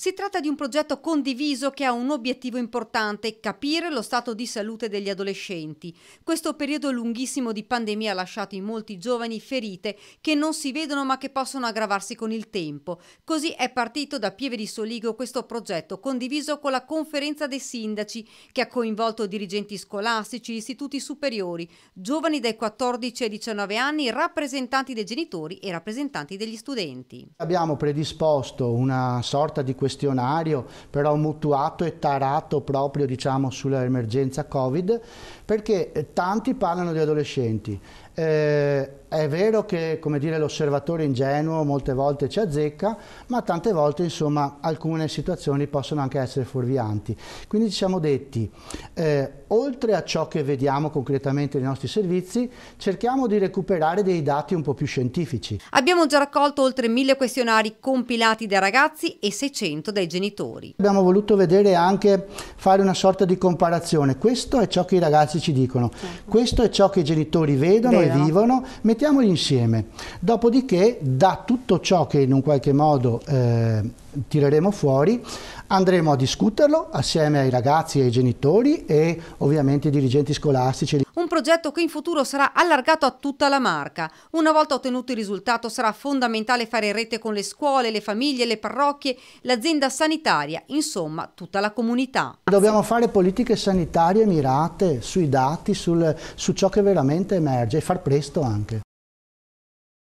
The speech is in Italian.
Si tratta di un progetto condiviso che ha un obiettivo importante, capire lo stato di salute degli adolescenti. Questo periodo lunghissimo di pandemia ha lasciato in molti giovani ferite che non si vedono ma che possono aggravarsi con il tempo. Così è partito da Pieve di Soligo questo progetto condiviso con la conferenza dei sindaci che ha coinvolto dirigenti scolastici, istituti superiori, giovani dai 14 ai 19 anni, rappresentanti dei genitori e rappresentanti degli studenti. Abbiamo predisposto una sorta di questione questionario, però mutuato e tarato proprio diciamo, sull'emergenza Covid, perché eh, tanti parlano di adolescenti. Eh, è vero che come dire, l'osservatore ingenuo molte volte ci azzecca, ma tante volte insomma, alcune situazioni possono anche essere fuorvianti. Quindi ci siamo detti, eh, oltre a ciò che vediamo concretamente nei nostri servizi, cerchiamo di recuperare dei dati un po' più scientifici. Abbiamo già raccolto oltre mille questionari compilati dai ragazzi e 600 approfondimento dai genitori. Abbiamo voluto vedere anche fare una sorta di comparazione. Questo è ciò che i ragazzi ci dicono, certo. questo è ciò che i genitori vedono Vero. e vivono, mettiamoli insieme. Dopodiché da tutto ciò che in un qualche modo eh, tireremo fuori Andremo a discuterlo assieme ai ragazzi e ai genitori e ovviamente ai dirigenti scolastici. Un progetto che in futuro sarà allargato a tutta la marca. Una volta ottenuto il risultato sarà fondamentale fare rete con le scuole, le famiglie, le parrocchie, l'azienda sanitaria, insomma tutta la comunità. Dobbiamo fare politiche sanitarie mirate sui dati, sul, su ciò che veramente emerge e far presto anche.